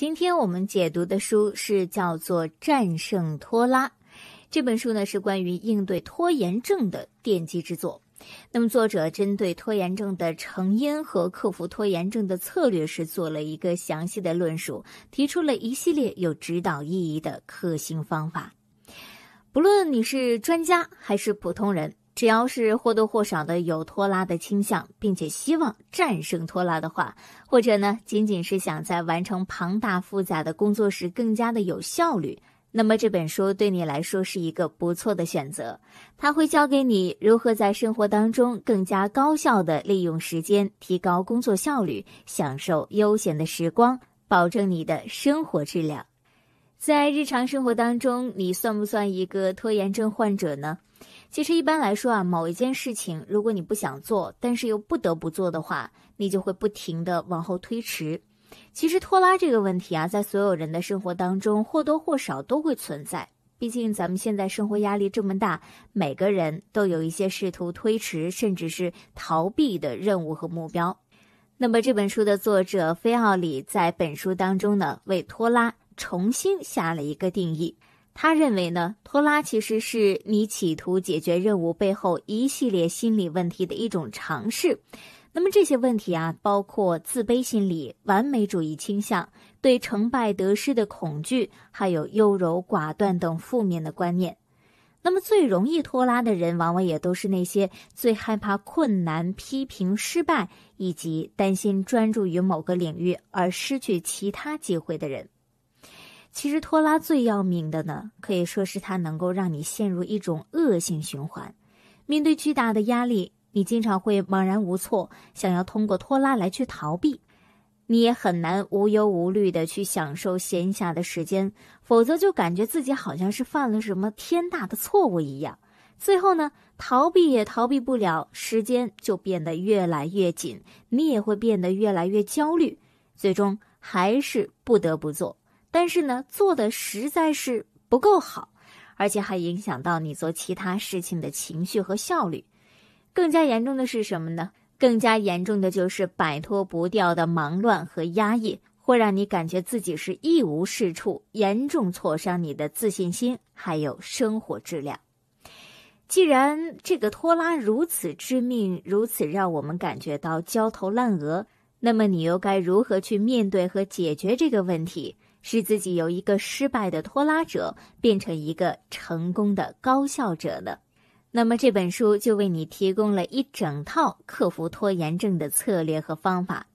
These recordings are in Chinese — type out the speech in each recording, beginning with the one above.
今天我们解读的书是叫做《战胜拖拉》，这本书呢是关于应对拖延症的奠基之作。那么作者针对拖延症的成因和克服拖延症的策略是做了一个详细的论述，提出了一系列有指导意义的克星方法。不论你是专家还是普通人。只要是或多或少的有拖拉的倾向，并且希望战胜拖拉的话，或者呢仅仅是想在完成庞大复杂的工作时更加的有效率，那么这本书对你来说是一个不错的选择。它会教给你如何在生活当中更加高效的利用时间，提高工作效率，享受悠闲的时光，保证你的生活质量。在日常生活当中，你算不算一个拖延症患者呢？其实一般来说啊，某一件事情如果你不想做，但是又不得不做的话，你就会不停的往后推迟。其实拖拉这个问题啊，在所有人的生活当中或多或少都会存在。毕竟咱们现在生活压力这么大，每个人都有一些试图推迟甚至是逃避的任务和目标。那么这本书的作者菲奥里在本书当中呢，为拖拉重新下了一个定义。他认为呢，拖拉其实是你企图解决任务背后一系列心理问题的一种尝试。那么这些问题啊，包括自卑心理、完美主义倾向、对成败得失的恐惧，还有优柔寡断等负面的观念。那么最容易拖拉的人，往往也都是那些最害怕困难、批评、失败，以及担心专注于某个领域而失去其他机会的人。其实拖拉最要命的呢，可以说是它能够让你陷入一种恶性循环。面对巨大的压力，你经常会茫然无措，想要通过拖拉来去逃避。你也很难无忧无虑的去享受闲暇的时间，否则就感觉自己好像是犯了什么天大的错误一样。最后呢，逃避也逃避不了，时间就变得越来越紧，你也会变得越来越焦虑，最终还是不得不做。但是呢，做的实在是不够好，而且还影响到你做其他事情的情绪和效率。更加严重的是什么呢？更加严重的就是摆脱不掉的忙乱和压抑，会让你感觉自己是一无是处，严重挫伤你的自信心，还有生活质量。既然这个拖拉如此致命，如此让我们感觉到焦头烂额，那么你又该如何去面对和解决这个问题？使自己由一个失败的拖拉者变成一个成功的高效者呢？那么这本书就为你提供了一整套克服拖延症的策略和方法。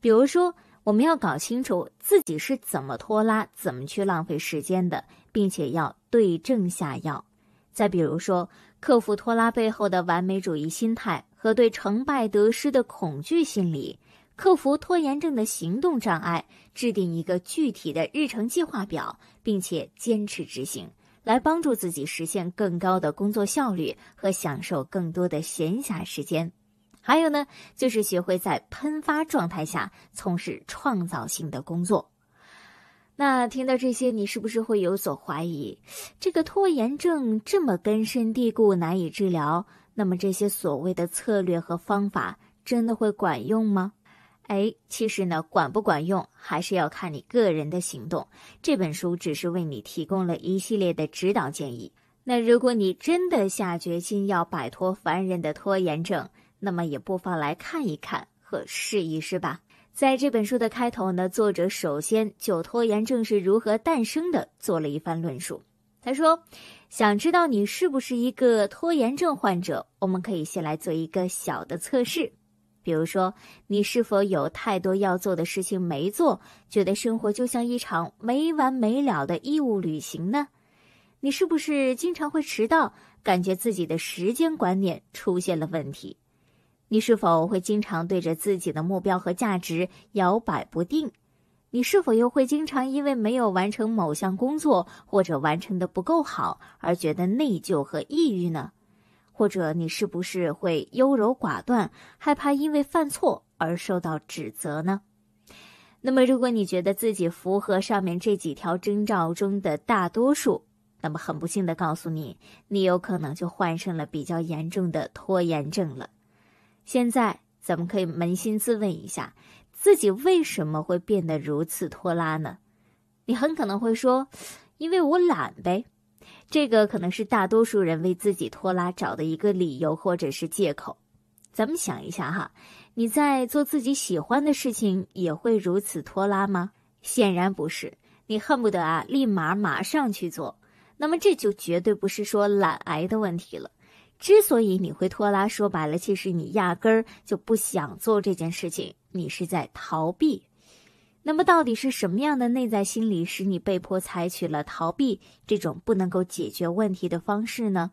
比如说，我们要搞清楚自己是怎么拖拉、怎么去浪费时间的，并且要对症下药。再比如说，克服拖拉背后的完美主义心态和对成败得失的恐惧心理。克服拖延症的行动障碍，制定一个具体的日程计划表，并且坚持执行，来帮助自己实现更高的工作效率和享受更多的闲暇时间。还有呢，就是学会在喷发状态下从事创造性的工作。那听到这些，你是不是会有所怀疑？这个拖延症这么根深蒂固，难以治疗，那么这些所谓的策略和方法真的会管用吗？哎，其实呢，管不管用还是要看你个人的行动。这本书只是为你提供了一系列的指导建议。那如果你真的下决心要摆脱烦人的拖延症，那么也不妨来看一看和试一试吧。在这本书的开头呢，作者首先就拖延症是如何诞生的做了一番论述。他说，想知道你是不是一个拖延症患者，我们可以先来做一个小的测试。比如说，你是否有太多要做的事情没做，觉得生活就像一场没完没了的义务旅行呢？你是不是经常会迟到，感觉自己的时间观念出现了问题？你是否会经常对着自己的目标和价值摇摆不定？你是否又会经常因为没有完成某项工作或者完成的不够好而觉得内疚和抑郁呢？或者你是不是会优柔寡断，害怕因为犯错而受到指责呢？那么，如果你觉得自己符合上面这几条征兆中的大多数，那么很不幸的告诉你，你有可能就患上了比较严重的拖延症了。现在咱们可以扪心自问一下，自己为什么会变得如此拖拉呢？你很可能会说，因为我懒呗。这个可能是大多数人为自己拖拉找的一个理由或者是借口。咱们想一下哈，你在做自己喜欢的事情也会如此拖拉吗？显然不是，你恨不得啊立马马上去做。那么这就绝对不是说懒癌的问题了。之所以你会拖拉，说白了，其实你压根儿就不想做这件事情，你是在逃避。那么，到底是什么样的内在心理使你被迫采取了逃避这种不能够解决问题的方式呢？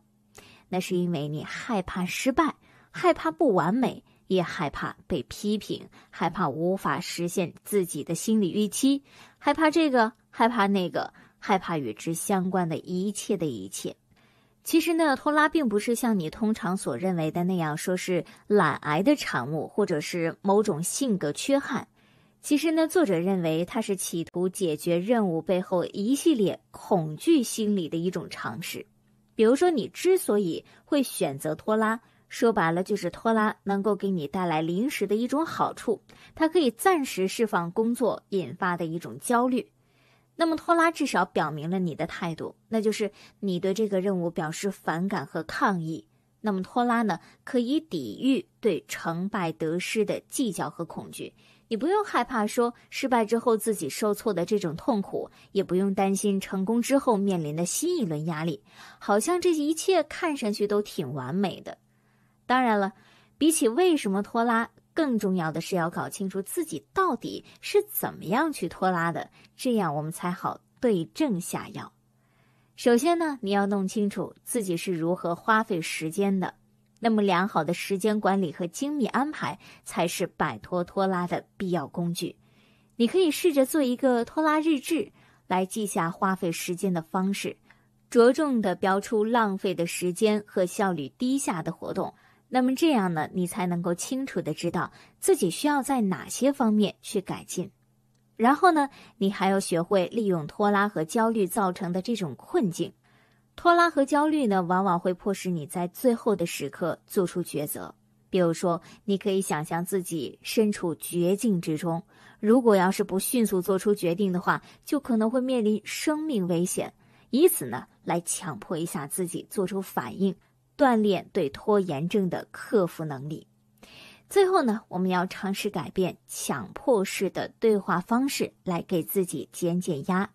那是因为你害怕失败，害怕不完美，也害怕被批评，害怕无法实现自己的心理预期，害怕这个，害怕那个，害怕与之相关的一切的一切。其实呢，拖拉并不是像你通常所认为的那样，说是懒癌的产物，或者是某种性格缺憾。其实呢，作者认为它是企图解决任务背后一系列恐惧心理的一种尝试。比如说，你之所以会选择拖拉，说白了就是拖拉能够给你带来临时的一种好处，它可以暂时释放工作引发的一种焦虑。那么拖拉至少表明了你的态度，那就是你对这个任务表示反感和抗议。那么拖拉呢，可以抵御对成败得失的计较和恐惧。你不用害怕说失败之后自己受挫的这种痛苦，也不用担心成功之后面临的新一轮压力，好像这一切看上去都挺完美的。当然了，比起为什么拖拉，更重要的是要搞清楚自己到底是怎么样去拖拉的，这样我们才好对症下药。首先呢，你要弄清楚自己是如何花费时间的。那么，良好的时间管理和精密安排才是摆脱拖拉的必要工具。你可以试着做一个拖拉日志，来记下花费时间的方式，着重的标出浪费的时间和效率低下的活动。那么这样呢，你才能够清楚的知道自己需要在哪些方面去改进。然后呢，你还要学会利用拖拉和焦虑造成的这种困境。拖拉和焦虑呢，往往会迫使你在最后的时刻做出抉择。比如说，你可以想象自己身处绝境之中，如果要是不迅速做出决定的话，就可能会面临生命危险。以此呢，来强迫一下自己做出反应，锻炼对拖延症的克服能力。最后呢，我们要尝试改变强迫式的对话方式，来给自己减减压。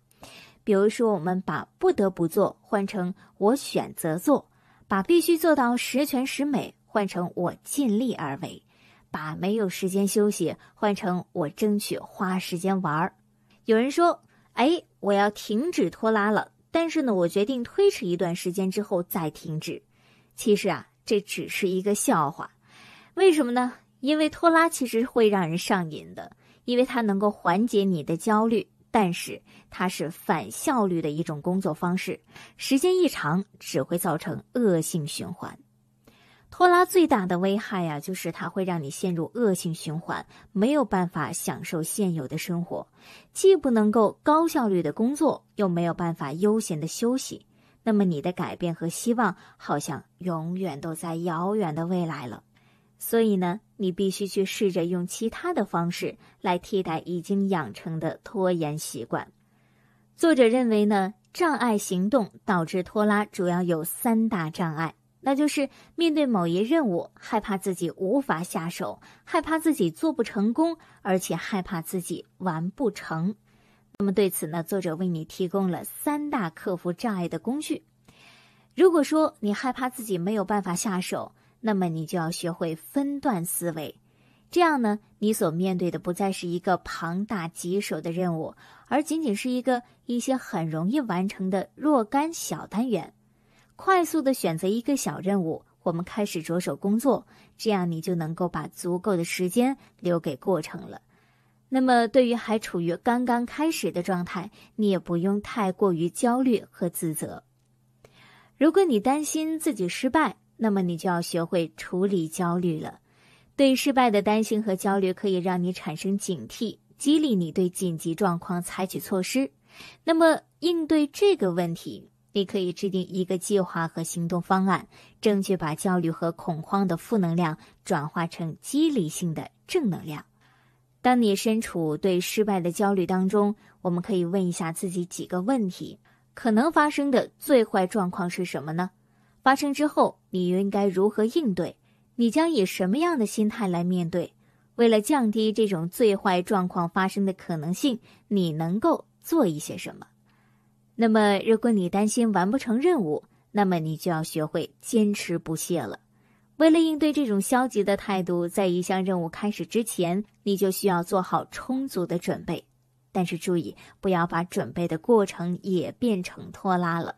比如说，我们把不得不做换成我选择做，把必须做到十全十美换成我尽力而为，把没有时间休息换成我争取花时间玩儿。有人说，哎，我要停止拖拉了，但是呢，我决定推迟一段时间之后再停止。其实啊，这只是一个笑话。为什么呢？因为拖拉其实会让人上瘾的，因为它能够缓解你的焦虑。但是它是反效率的一种工作方式，时间一长只会造成恶性循环。拖拉最大的危害呀，就是它会让你陷入恶性循环，没有办法享受现有的生活，既不能够高效率的工作，又没有办法悠闲的休息。那么你的改变和希望好像永远都在遥远的未来了。所以呢？你必须去试着用其他的方式来替代已经养成的拖延习惯。作者认为呢，障碍行动导致拖拉主要有三大障碍，那就是面对某一任务，害怕自己无法下手，害怕自己做不成功，而且害怕自己完不成。那么对此呢，作者为你提供了三大克服障碍的工具。如果说你害怕自己没有办法下手，那么你就要学会分段思维，这样呢，你所面对的不再是一个庞大棘手的任务，而仅仅是一个一些很容易完成的若干小单元。快速的选择一个小任务，我们开始着手工作，这样你就能够把足够的时间留给过程了。那么，对于还处于刚刚开始的状态，你也不用太过于焦虑和自责。如果你担心自己失败，那么你就要学会处理焦虑了。对失败的担心和焦虑可以让你产生警惕，激励你对紧急状况采取措施。那么应对这个问题，你可以制定一个计划和行动方案，正确把焦虑和恐慌的负能量转化成激励性的正能量。当你身处对失败的焦虑当中，我们可以问一下自己几个问题：可能发生的最坏状况是什么呢？发生之后，你应该如何应对？你将以什么样的心态来面对？为了降低这种最坏状况发生的可能性，你能够做一些什么？那么，如果你担心完不成任务，那么你就要学会坚持不懈了。为了应对这种消极的态度，在一项任务开始之前，你就需要做好充足的准备。但是注意，不要把准备的过程也变成拖拉了。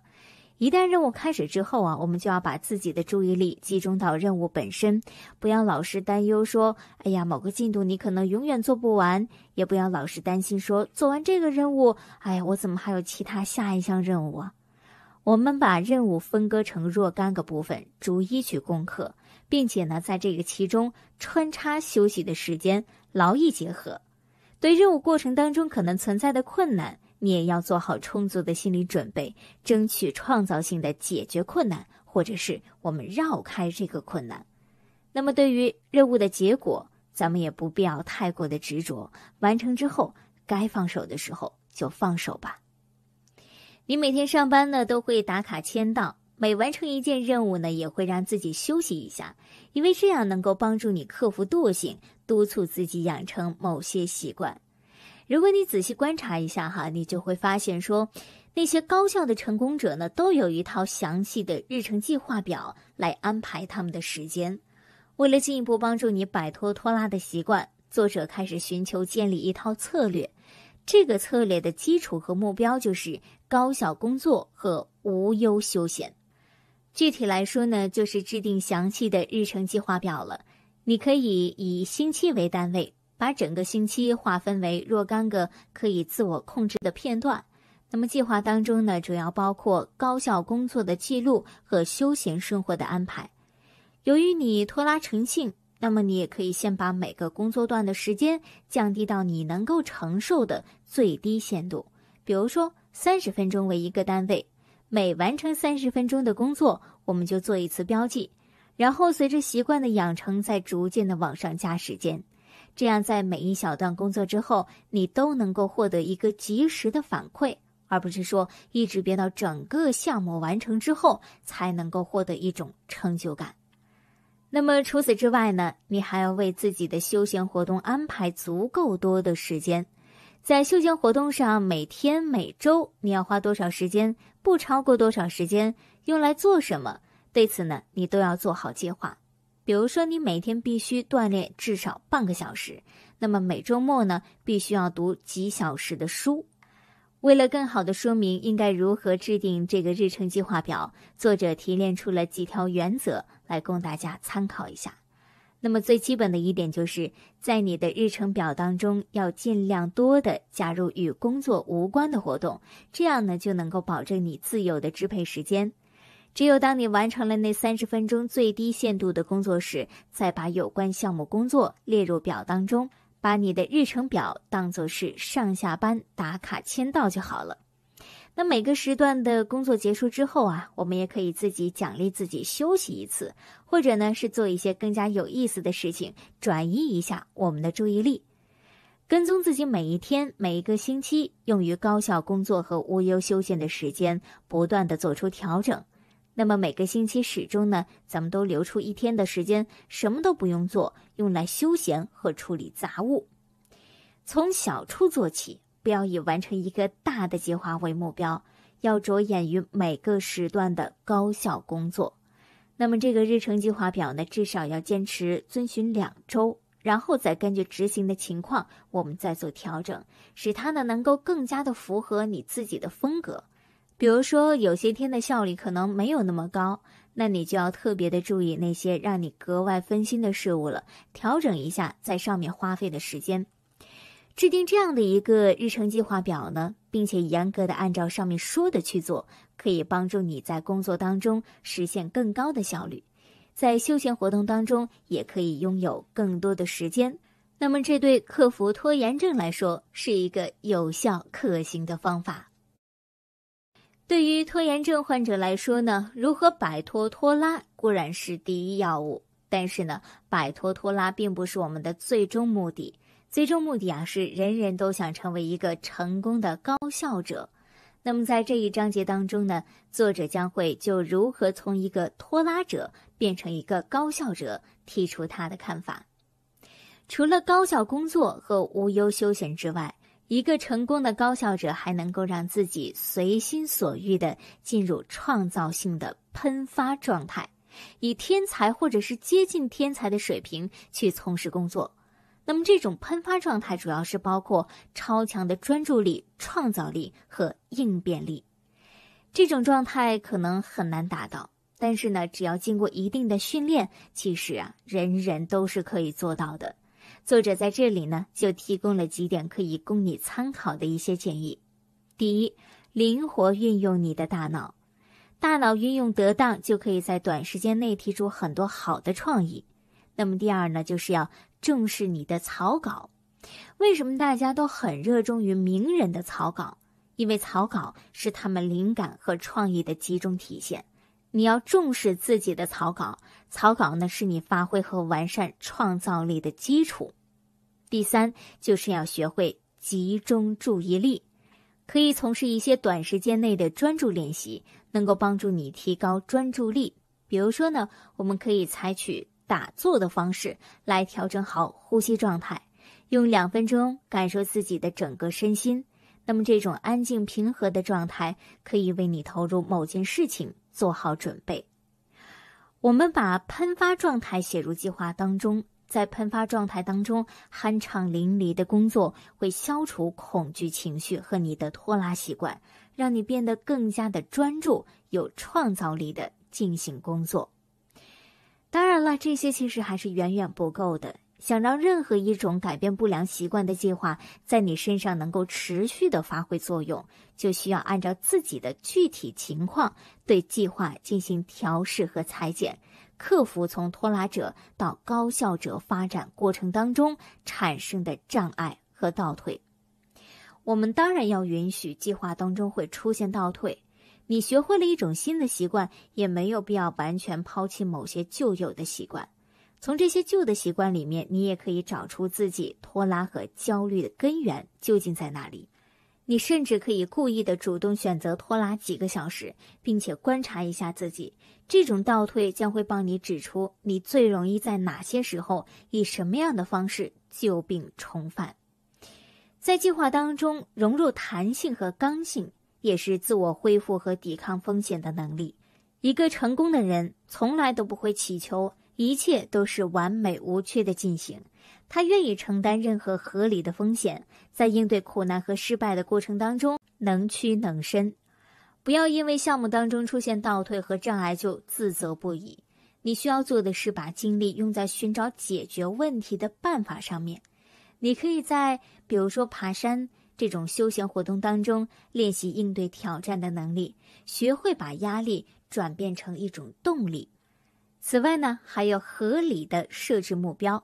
一旦任务开始之后啊，我们就要把自己的注意力集中到任务本身，不要老是担忧说，哎呀，某个进度你可能永远做不完；也不要老是担心说，做完这个任务，哎呀，我怎么还有其他下一项任务啊？我们把任务分割成若干个部分，逐一去攻克，并且呢，在这个其中穿插休息的时间，劳逸结合。对任务过程当中可能存在的困难。你也要做好充足的心理准备，争取创造性的解决困难，或者是我们绕开这个困难。那么，对于任务的结果，咱们也不必要太过的执着。完成之后，该放手的时候就放手吧。你每天上班呢，都会打卡签到；每完成一件任务呢，也会让自己休息一下，因为这样能够帮助你克服惰性，督促自己养成某些习惯。如果你仔细观察一下哈，你就会发现，说那些高效的成功者呢，都有一套详细的日程计划表来安排他们的时间。为了进一步帮助你摆脱拖拉的习惯，作者开始寻求建立一套策略。这个策略的基础和目标就是高效工作和无忧休闲。具体来说呢，就是制定详细的日程计划表了。你可以以星期为单位。把整个星期划分为若干个可以自我控制的片段。那么计划当中呢，主要包括高效工作的记录和休闲生活的安排。由于你拖拉成性，那么你也可以先把每个工作段的时间降低到你能够承受的最低限度，比如说三十分钟为一个单位。每完成三十分钟的工作，我们就做一次标记，然后随着习惯的养成，再逐渐的往上加时间。这样，在每一小段工作之后，你都能够获得一个及时的反馈，而不是说一直憋到整个项目完成之后才能够获得一种成就感。那么除此之外呢，你还要为自己的休闲活动安排足够多的时间，在休闲活动上，每天、每周你要花多少时间，不超过多少时间，用来做什么？对此呢，你都要做好计划。比如说，你每天必须锻炼至少半个小时，那么每周末呢，必须要读几小时的书。为了更好的说明应该如何制定这个日程计划表，作者提炼出了几条原则来供大家参考一下。那么最基本的一点就是在你的日程表当中，要尽量多的加入与工作无关的活动，这样呢就能够保证你自由的支配时间。只有当你完成了那三十分钟最低限度的工作时，再把有关项目工作列入表当中，把你的日程表当做是上下班打卡签到就好了。那每个时段的工作结束之后啊，我们也可以自己奖励自己休息一次，或者呢是做一些更加有意思的事情，转移一下我们的注意力。跟踪自己每一天、每一个星期用于高效工作和无忧休闲的时间，不断的做出调整。那么每个星期始终呢，咱们都留出一天的时间，什么都不用做，用来休闲和处理杂物。从小处做起，不要以完成一个大的计划为目标，要着眼于每个时段的高效工作。那么这个日程计划表呢，至少要坚持遵循两周，然后再根据执行的情况，我们再做调整，使它呢能够更加的符合你自己的风格。比如说，有些天的效率可能没有那么高，那你就要特别的注意那些让你格外分心的事物了，调整一下在上面花费的时间，制定这样的一个日程计划表呢，并且严格的按照上面说的去做，可以帮助你在工作当中实现更高的效率，在休闲活动当中也可以拥有更多的时间。那么，这对克服拖延症来说是一个有效可行的方法。对于拖延症患者来说呢，如何摆脱拖拉固然是第一要务，但是呢，摆脱拖拉并不是我们的最终目的。最终目的啊，是人人都想成为一个成功的高效者。那么在这一章节当中呢，作者将会就如何从一个拖拉者变成一个高效者提出他的看法。除了高效工作和无忧休闲之外。一个成功的高效者还能够让自己随心所欲的进入创造性的喷发状态，以天才或者是接近天才的水平去从事工作。那么，这种喷发状态主要是包括超强的专注力、创造力和应变力。这种状态可能很难达到，但是呢，只要经过一定的训练，其实啊，人人都是可以做到的。作者在这里呢，就提供了几点可以供你参考的一些建议。第一，灵活运用你的大脑，大脑运用得当，就可以在短时间内提出很多好的创意。那么第二呢，就是要重视你的草稿。为什么大家都很热衷于名人的草稿？因为草稿是他们灵感和创意的集中体现。你要重视自己的草稿。草稿呢，是你发挥和完善创造力的基础。第三，就是要学会集中注意力，可以从事一些短时间内的专注练习，能够帮助你提高专注力。比如说呢，我们可以采取打坐的方式来调整好呼吸状态，用两分钟感受自己的整个身心。那么，这种安静平和的状态，可以为你投入某件事情做好准备。我们把喷发状态写入计划当中，在喷发状态当中酣畅淋漓的工作，会消除恐惧情绪和你的拖拉习惯，让你变得更加的专注、有创造力的进行工作。当然了，这些其实还是远远不够的。想让任何一种改变不良习惯的计划在你身上能够持续的发挥作用，就需要按照自己的具体情况对计划进行调试和裁剪，克服从拖拉者到高效者发展过程当中产生的障碍和倒退。我们当然要允许计划当中会出现倒退，你学会了一种新的习惯，也没有必要完全抛弃某些旧有的习惯。从这些旧的习惯里面，你也可以找出自己拖拉和焦虑的根源究竟在哪里。你甚至可以故意的主动选择拖拉几个小时，并且观察一下自己。这种倒退将会帮你指出你最容易在哪些时候以什么样的方式旧病重犯。在计划当中融入弹性和刚性，也是自我恢复和抵抗风险的能力。一个成功的人从来都不会祈求。一切都是完美无缺的进行，他愿意承担任何合理的风险，在应对苦难和失败的过程当中能屈能伸。不要因为项目当中出现倒退和障碍就自责不已。你需要做的是把精力用在寻找解决问题的办法上面。你可以在，比如说爬山这种休闲活动当中练习应对挑战的能力，学会把压力转变成一种动力。此外呢，还要合理的设置目标。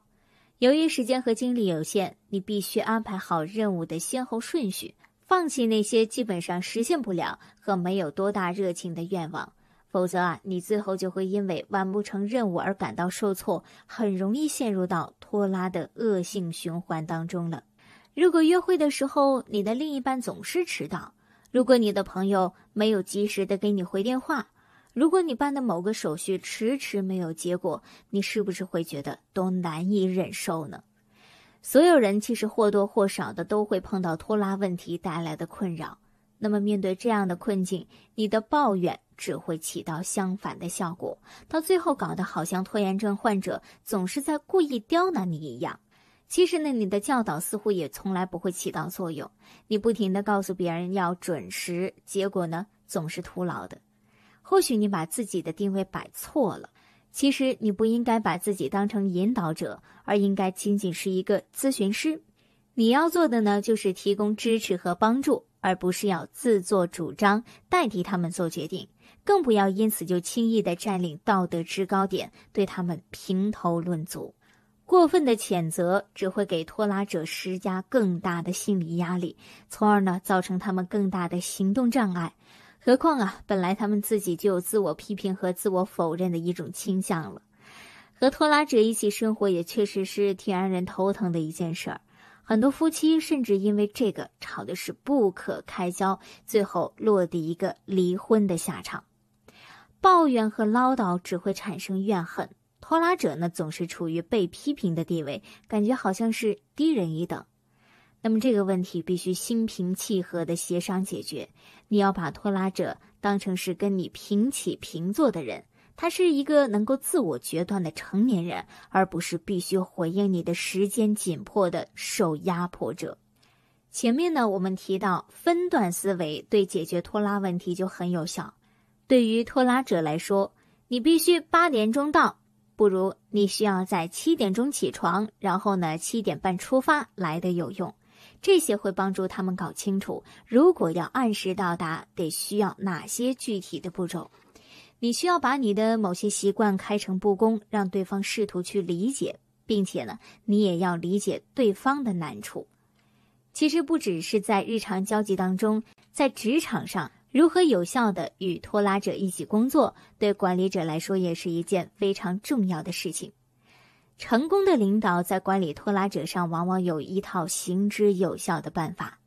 由于时间和精力有限，你必须安排好任务的先后顺序，放弃那些基本上实现不了和没有多大热情的愿望。否则啊，你最后就会因为完不成任务而感到受挫，很容易陷入到拖拉的恶性循环当中了。如果约会的时候你的另一半总是迟到，如果你的朋友没有及时的给你回电话。如果你办的某个手续迟迟没有结果，你是不是会觉得都难以忍受呢？所有人其实或多或少的都会碰到拖拉问题带来的困扰。那么面对这样的困境，你的抱怨只会起到相反的效果，到最后搞得好像拖延症患者总是在故意刁难你一样。其实呢，你的教导似乎也从来不会起到作用，你不停的告诉别人要准时，结果呢总是徒劳的。或许你把自己的定位摆错了，其实你不应该把自己当成引导者，而应该仅仅是一个咨询师。你要做的呢，就是提供支持和帮助，而不是要自作主张代替他们做决定，更不要因此就轻易地占领道德制高点，对他们评头论足。过分的谴责只会给拖拉者施加更大的心理压力，从而呢，造成他们更大的行动障碍。何况啊，本来他们自己就有自我批评和自我否认的一种倾向了。和拖拉者一起生活也确实是挺让人头疼的一件事儿。很多夫妻甚至因为这个吵的是不可开交，最后落得一个离婚的下场。抱怨和唠叨只会产生怨恨。拖拉者呢，总是处于被批评的地位，感觉好像是低人一等。那么这个问题必须心平气和的协商解决。你要把拖拉者当成是跟你平起平坐的人，他是一个能够自我决断的成年人，而不是必须回应你的时间紧迫的受压迫者。前面呢，我们提到分段思维对解决拖拉问题就很有效。对于拖拉者来说，你必须八点钟到，不如你需要在七点钟起床，然后呢七点半出发来的有用。这些会帮助他们搞清楚，如果要按时到达，得需要哪些具体的步骤。你需要把你的某些习惯开诚布公，让对方试图去理解，并且呢，你也要理解对方的难处。其实不只是在日常交际当中，在职场上，如何有效的与拖拉者一起工作，对管理者来说也是一件非常重要的事情。成功的领导在管理拖拉者上，往往有一套行之有效的办法。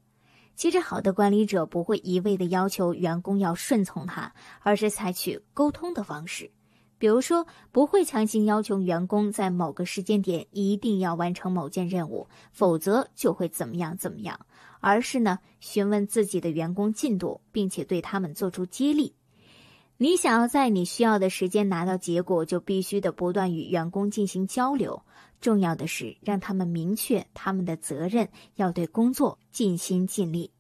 其实，好的管理者不会一味的要求员工要顺从他，而是采取沟通的方式。比如说，不会强行要求员工在某个时间点一定要完成某件任务，否则就会怎么样怎么样，而是呢，询问自己的员工进度，并且对他们做出激励。你想要在你需要的时间拿到结果，就必须得不断与员工进行交流。重要的是让他们明确他们的责任，要对工作尽心尽力。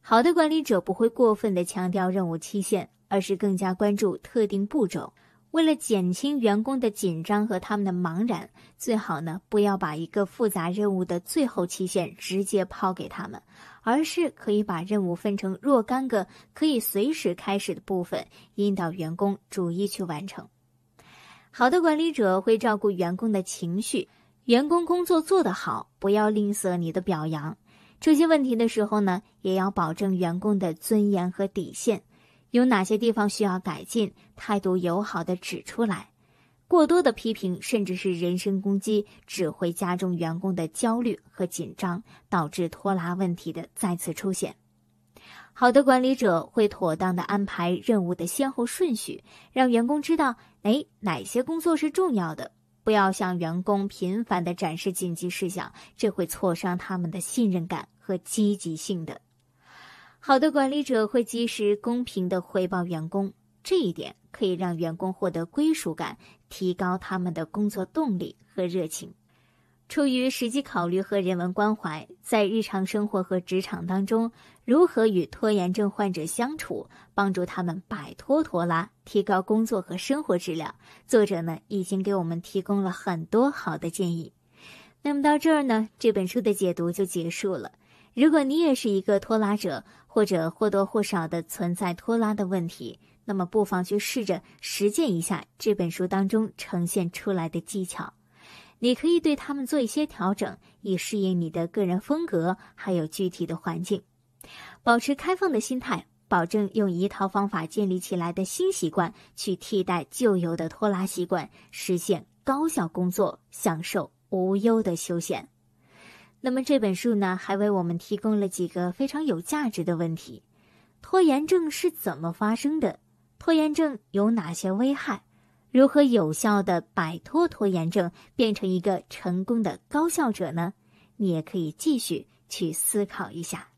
好的管理者不会过分的强调任务期限，而是更加关注特定步骤。为了减轻员工的紧张和他们的茫然，最好呢不要把一个复杂任务的最后期限直接抛给他们，而是可以把任务分成若干个可以随时开始的部分，引导员工逐一去完成。好的管理者会照顾员工的情绪，员工工作做得好，不要吝啬你的表扬。这些问题的时候呢，也要保证员工的尊严和底线。有哪些地方需要改进？态度友好的指出来。过多的批评，甚至是人身攻击，只会加重员工的焦虑和紧张，导致拖拉问题的再次出现。好的管理者会妥当的安排任务的先后顺序，让员工知道，哎，哪些工作是重要的。不要向员工频繁的展示紧急事项，这会挫伤他们的信任感和积极性的。好的管理者会及时、公平的回报员工，这一点可以让员工获得归属感，提高他们的工作动力和热情。出于实际考虑和人文关怀，在日常生活和职场当中，如何与拖延症患者相处，帮助他们摆脱拖拉，提高工作和生活质量，作者呢已经给我们提供了很多好的建议。那么到这儿呢，这本书的解读就结束了。如果你也是一个拖拉者，或者或多或少的存在拖拉的问题，那么不妨去试着实践一下这本书当中呈现出来的技巧。你可以对他们做一些调整，以适应你的个人风格，还有具体的环境。保持开放的心态，保证用一套方法建立起来的新习惯去替代旧有的拖拉习惯，实现高效工作，享受无忧的休闲。那么这本书呢，还为我们提供了几个非常有价值的问题：拖延症是怎么发生的？拖延症有哪些危害？如何有效的摆脱拖延症，变成一个成功的高效者呢？你也可以继续去思考一下。